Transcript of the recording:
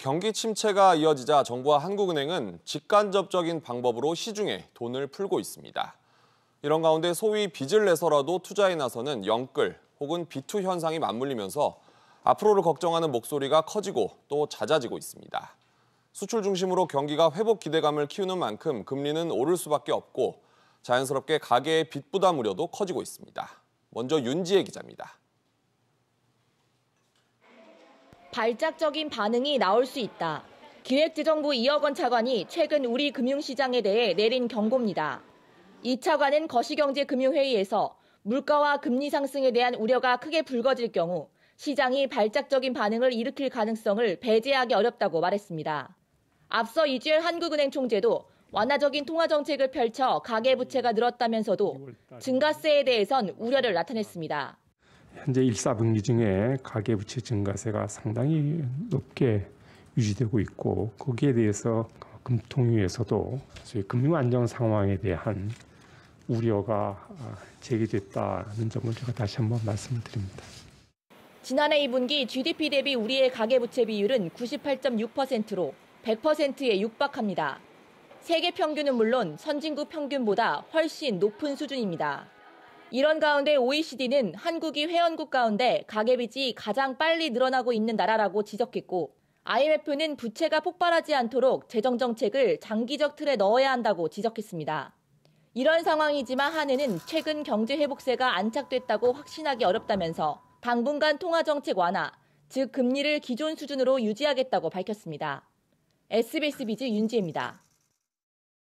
경기 침체가 이어지자 정부와 한국은행은 직간접적인 방법으로 시중에 돈을 풀고 있습니다. 이런 가운데 소위 빚을 내서라도 투자에 나서는 영끌 혹은 비투 현상이 맞물리면서 앞으로를 걱정하는 목소리가 커지고 또 잦아지고 있습니다. 수출 중심으로 경기가 회복 기대감을 키우는 만큼 금리는 오를 수밖에 없고 자연스럽게 가계의 빚 부담 우려도 커지고 있습니다. 먼저 윤지혜 기자입니다. 발작적인 반응이 나올 수 있다. 기획재정부 이어건 차관이 최근 우리 금융시장에 대해 내린 경고입니다. 이 차관은 거시경제금융회의에서 물가와 금리 상승에 대한 우려가 크게 불거질 경우 시장이 발작적인 반응을 일으킬 가능성을 배제하기 어렵다고 말했습니다. 앞서 이주열 한국은행 총재도 완화적인 통화 정책을 펼쳐 가계 부채가 늘었다면서도 증가세에 대해선 우려를 나타냈습니다. 현재 1사분기 중에 가계부채 증가세가 상당히 높게 유지되고 있고 거기에 대해서 금통위에서도 금융 안정 상황에 대한 우려가 아, 제기됐다는 점을 제가 다시 한번 말씀드립니다. 지난해 2분기 GDP 대비 우리의 가계부채 비율은 98.6%로 100%에 육박합니다. 세계 평균은 물론 선진국 평균보다 훨씬 높은 수준입니다. 이런 가운데 OECD는 한국이 회원국 가운데 가계빚이 가장 빨리 늘어나고 있는 나라라고 지적했고 IMF는 부채가 폭발하지 않도록 재정 정책을 장기적 틀에 넣어야 한다고 지적했습니다. 이런 상황이지만 한은은 최근 경제 회복세가 안착됐다고 확신하기 어렵다면서 당분간 통화 정책 완화, 즉 금리를 기존 수준으로 유지하겠다고 밝혔습니다. SBS 비즈 윤지혜입니다.